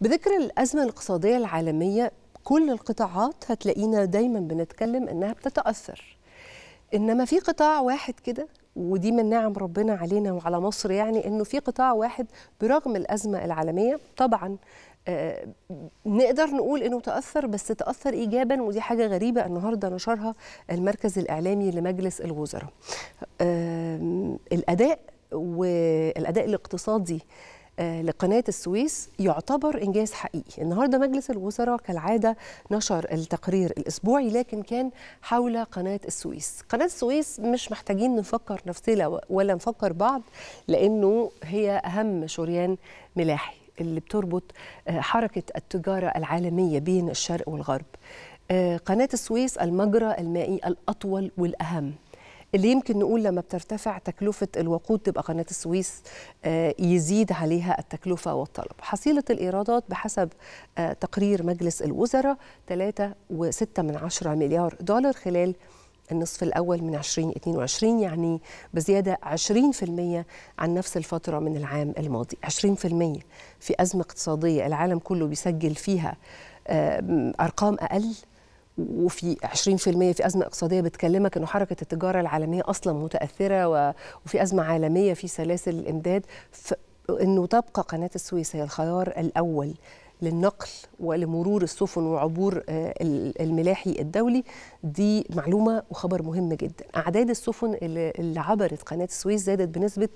بذكر الأزمة الاقتصادية العالمية كل القطاعات هتلاقينا دايما بنتكلم إنها بتتأثر إنما في قطاع واحد كده ودي من نعم ربنا علينا وعلى مصر يعني إنه في قطاع واحد برغم الأزمة العالمية طبعا آه، نقدر نقول انه تاثر بس تاثر ايجابا ودي حاجه غريبه النهارده نشرها المركز الاعلامي لمجلس الوزراء الاداء والاداء الاقتصادي آه، لقناة السويس يعتبر إنجاز حقيقي النهاردة مجلس الوزراء كالعادة نشر التقرير الأسبوعي لكن كان حول قناة السويس قناة السويس مش محتاجين نفكر نفسنا ولا نفكر بعض لأنه هي أهم شريان ملاحي اللي بتربط آه، حركة التجارة العالمية بين الشرق والغرب آه، قناة السويس المجرى المائي الأطول والأهم اللي يمكن نقول لما بترتفع تكلفة الوقود تبقى قناة السويس آه، يزيد عليها التكلفة والطلب حصيلة الإيرادات بحسب آه، تقرير مجلس الوزراء 3.6 مليار دولار خلال النصف الأول من 2022 يعني بزيادة 20% عن نفس الفترة من العام الماضي 20% في أزمة اقتصادية العالم كله بيسجل فيها آه، أرقام أقل وفي 20% في ازمه اقتصاديه بتكلمك انه حركه التجاره العالميه اصلا متاثره وفي ازمه عالميه في سلاسل الامداد انه تبقى قناه السويس هي الخيار الاول للنقل ولمرور السفن وعبور آه، الملاحي الدولي دي معلومه وخبر مهم جدا اعداد السفن اللي عبرت قناه السويس زادت بنسبه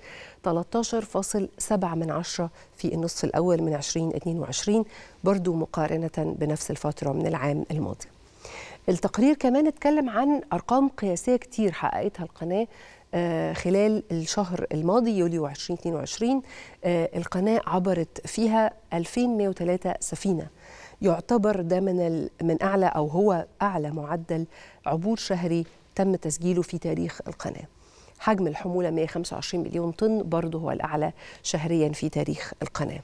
13.7 من عشرة في النصف الاول من 2022 برضو مقارنه بنفس الفتره من العام الماضي التقرير كمان اتكلم عن أرقام قياسية كتير حققتها القناة آه، خلال الشهر الماضي يوليو 2022 آه، القناة عبرت فيها 2103 سفينة يعتبر ده من من أعلى أو هو أعلى معدل عبور شهري تم تسجيله في تاريخ القناة حجم الحمولة 125 مليون طن برضه هو الأعلى شهريا في تاريخ القناة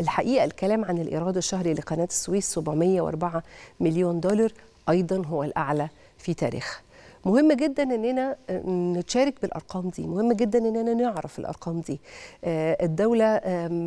الحقيقه الكلام عن الايراد الشهري لقناه السويس 704 مليون دولار ايضا هو الاعلى في تاريخها مهم جدا اننا آه، نتشارك بالارقام دي مهم جدا اننا نعرف الارقام دي آه، الدوله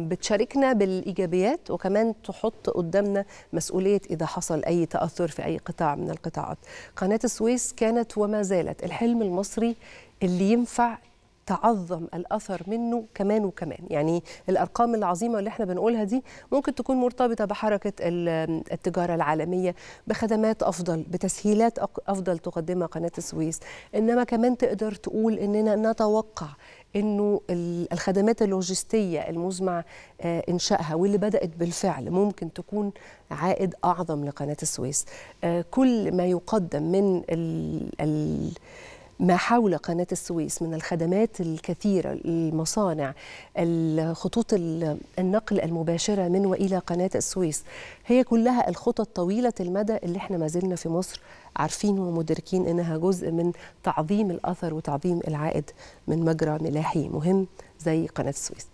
بتشاركنا بالايجابيات وكمان تحط قدامنا مسؤوليه اذا حصل اي تاثر في اي قطاع من القطاعات قناه السويس كانت وما زالت الحلم المصري اللي ينفع تعظم الاثر منه كمان وكمان يعني الارقام العظيمه اللي احنا بنقولها دي ممكن تكون مرتبطه بحركه التجاره العالميه بخدمات افضل بتسهيلات افضل تقدمها قناه السويس انما كمان تقدر تقول اننا نتوقع انه الخدمات اللوجستيه المزمع آه، انشائها واللي بدات بالفعل ممكن تكون عائد اعظم لقناه السويس آه، كل ما يقدم من ال الـ ما حول قناة السويس من الخدمات الكثيرة المصانع الخطوط النقل المباشرة من وإلى قناة السويس هي كلها الخطط طويلة المدى اللي احنا ما زلنا في مصر عارفين ومدركين إنها جزء من تعظيم الأثر وتعظيم العائد من مجرى ملاحي مهم زي قناة السويس